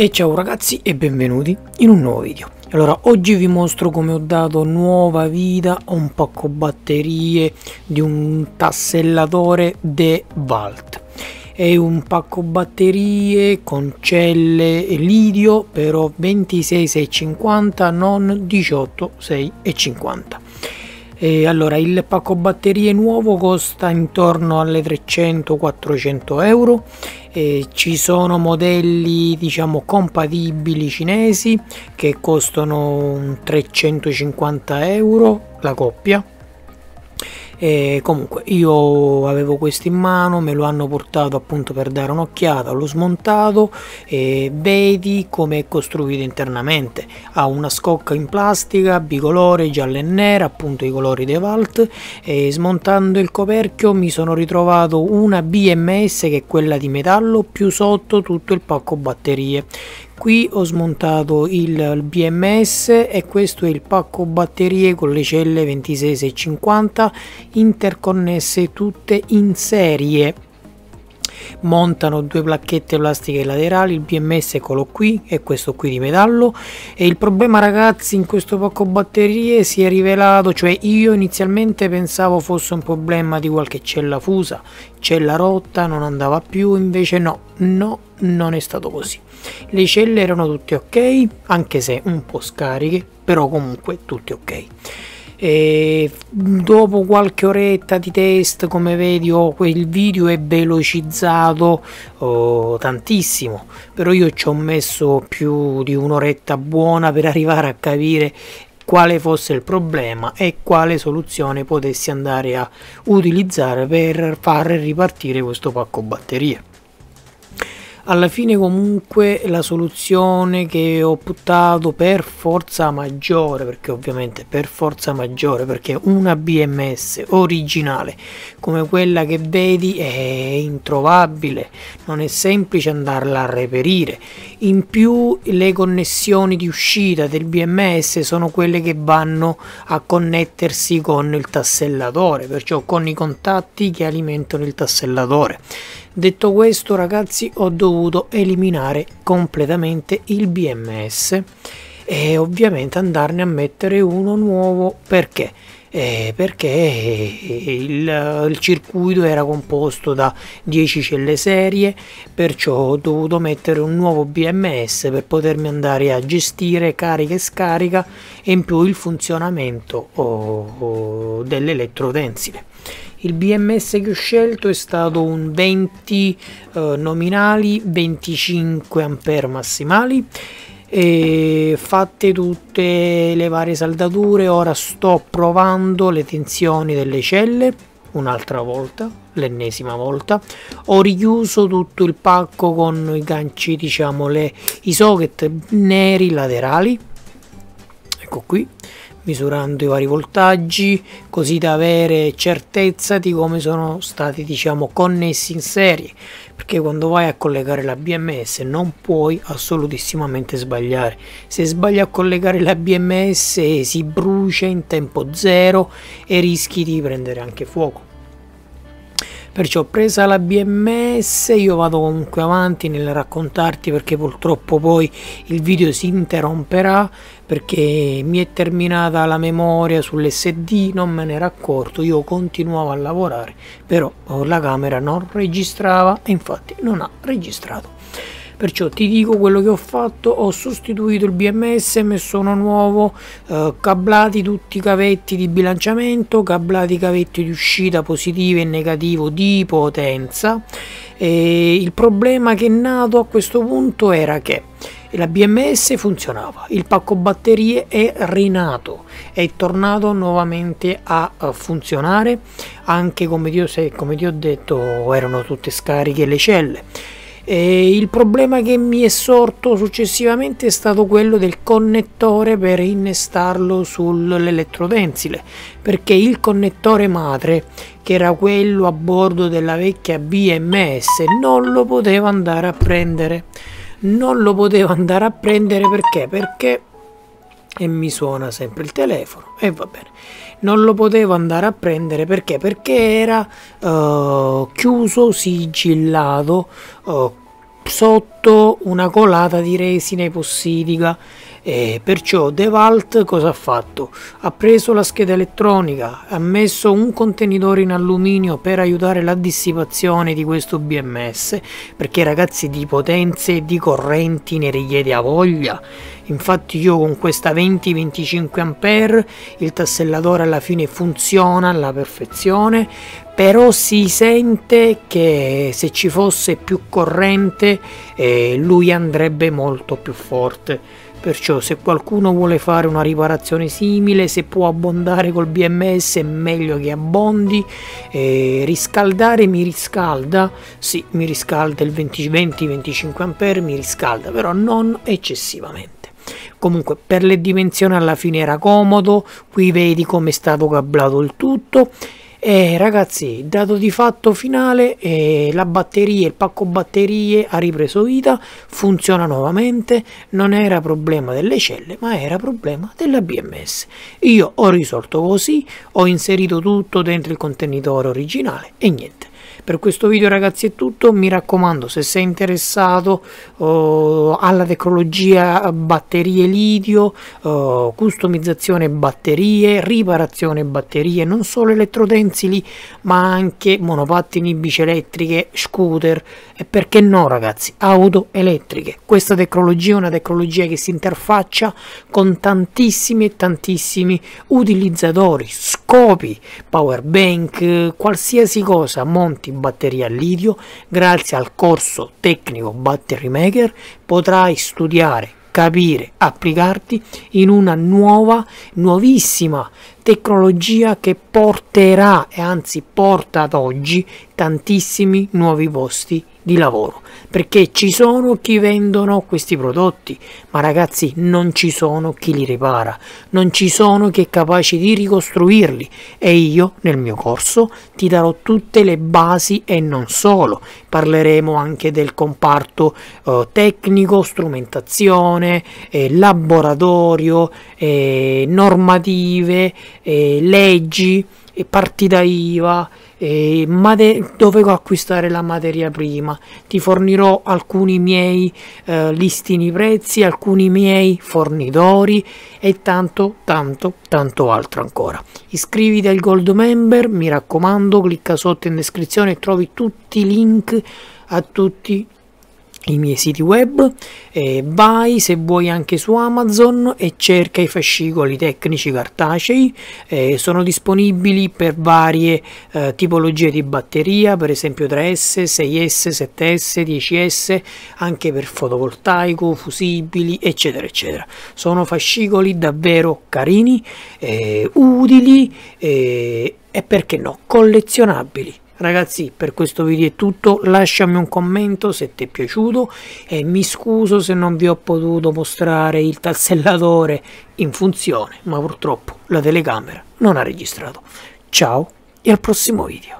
E ciao ragazzi e benvenuti in un nuovo video Allora oggi vi mostro come ho dato nuova vita a un pacco batterie di un tassellatore De Valt È un pacco batterie con celle e litio però 26650 non 18650 e allora il pacco batterie nuovo costa intorno alle 300-400 euro e ci sono modelli diciamo compatibili cinesi che costano 350 euro la coppia e comunque io avevo questo in mano, me lo hanno portato appunto per dare un'occhiata, l'ho smontato e vedi come è costruito internamente. Ha una scocca in plastica bicolore gialla e nera, appunto i colori dei Valt e smontando il coperchio mi sono ritrovato una BMS che è quella di metallo più sotto tutto il pacco batterie qui ho smontato il BMS e questo è il pacco batterie con le celle 26650 interconnesse tutte in serie montano due placchette plastiche laterali il BMS eccolo qui e questo qui di metallo e il problema ragazzi in questo pacco batterie si è rivelato cioè io inizialmente pensavo fosse un problema di qualche cella fusa cella rotta non andava più invece no no non è stato così le celle erano tutte ok anche se un po' scariche però comunque tutte ok e dopo qualche oretta di test come vedi oh, quel video è velocizzato oh, tantissimo però io ci ho messo più di un'oretta buona per arrivare a capire quale fosse il problema e quale soluzione potessi andare a utilizzare per far ripartire questo pacco batterie alla fine comunque la soluzione che ho buttato per forza maggiore perché ovviamente per forza maggiore perché una BMS originale come quella che vedi è introvabile non è semplice andarla a reperire in più le connessioni di uscita del BMS sono quelle che vanno a connettersi con il tassellatore perciò con i contatti che alimentano il tassellatore Detto questo ragazzi ho dovuto eliminare completamente il BMS e ovviamente andarne a mettere uno nuovo perché? Eh, perché eh, il, il, circuito era composto da 10 celle serie perciò ho dovuto mettere un nuovo BMS per potermi andare a gestire carica e scarica e in più il funzionamento oh, oh, dell'elettrotensile il BMS che ho scelto è stato un 20 eh, nominali, 25 ampere massimali e fatte tutte le varie saldature ora sto provando le tensioni delle celle un'altra volta l'ennesima volta ho richiuso tutto il pacco con i ganci diciamo le, i socket neri laterali ecco qui misurando i vari voltaggi così da avere certezza di come sono stati diciamo connessi in serie perché quando vai a collegare la BMS non puoi assolutissimamente sbagliare se sbagli a collegare la BMS si brucia in tempo zero e rischi di prendere anche fuoco Perciò presa la BMS io vado comunque avanti nel raccontarti perché purtroppo poi il video si interromperà perché mi è terminata la memoria sull'SD, non me ne ero accorto, io continuavo a lavorare, però la camera non registrava e infatti non ha registrato perciò ti dico quello che ho fatto ho sostituito il BMS messo uno nuovo eh, cablati tutti i cavetti di bilanciamento cablati i cavetti di uscita positivo e negativo di potenza e il problema che è nato a questo punto era che la BMS funzionava, il pacco batterie è rinato, è tornato nuovamente a eh, funzionare, anche come ti ho, come ti ho detto erano tutte scariche le celle e il problema che mi è sorto successivamente è stato quello del connettore per innestarlo sull'elettrodensile, perché il connettore madre, che era quello a bordo della vecchia BMS, non lo potevo andare a prendere. Non lo potevo andare a prendere perché? Perché e mi suona sempre il telefono e va bene non lo potevo andare a prendere perché? Perché era uh, chiuso, sigillato, uh, sotto sotto una colata di resina epossidica e perciò DeWalt cosa ha fatto? Ha preso la scheda elettronica, ha messo un contenitore in alluminio per aiutare la dissipazione di questo BMS, perché ragazzi di potenze e di correnti ne richiede a voglia. Infatti io con questa 20-25A il tassellatore alla fine funziona alla perfezione, però si sente che se ci fosse più corrente eh, lui andrebbe molto più forte. Perciò se qualcuno vuole fare una riparazione simile, se può abbondare col BMS è meglio che abbondi. E riscaldare mi riscalda, sì, mi riscalda il 20-25 A, mi riscalda, però non eccessivamente. Comunque per le dimensioni alla fine era comodo, qui vedi come è stato cablato il tutto eh, ragazzi dato di fatto finale eh, la batteria il pacco batterie ha ripreso vita funziona nuovamente non era problema delle celle ma era problema della bms io ho risolto così ho inserito tutto dentro il contenitore originale e niente per questo video ragazzi è tutto, mi raccomando se sei interessato uh, alla tecnologia batterie litio, uh, customizzazione batterie, riparazione batterie, non solo elettrotensili ma anche monopattini, bici elettriche, scooter e perché no ragazzi auto elettriche. Questa tecnologia è una tecnologia che si interfaccia con tantissimi e tantissimi utilizzatori, copi, power bank, qualsiasi cosa monti batteria a litio, grazie al corso tecnico Battery Maker potrai studiare, capire, applicarti in una nuova, nuovissima tecnologia che porterà e anzi porta ad oggi tantissimi nuovi posti di lavoro, perché ci sono chi vendono questi prodotti, ma ragazzi non ci sono chi li ripara, non ci sono chi è capace di ricostruirli e io nel mio corso ti darò tutte le basi e non solo, parleremo anche del comparto eh, tecnico, strumentazione, eh, laboratorio, eh, normative, eh, leggi, eh, partita IVA, dovevo acquistare la materia prima ti fornirò alcuni miei eh, listini prezzi alcuni miei fornitori e tanto tanto tanto altro ancora iscriviti al gold member mi raccomando clicca sotto in descrizione e trovi tutti i link a tutti i miei siti web e vai se vuoi anche su Amazon e cerca i fascicoli tecnici cartacei eh, sono disponibili per varie eh, tipologie di batteria per esempio 3S, 6S, 7S, 10S anche per fotovoltaico, fusibili eccetera eccetera sono fascicoli davvero carini eh, utili eh, e perché no collezionabili Ragazzi per questo video è tutto, lasciami un commento se ti è piaciuto e mi scuso se non vi ho potuto mostrare il tassellatore in funzione, ma purtroppo la telecamera non ha registrato. Ciao e al prossimo video.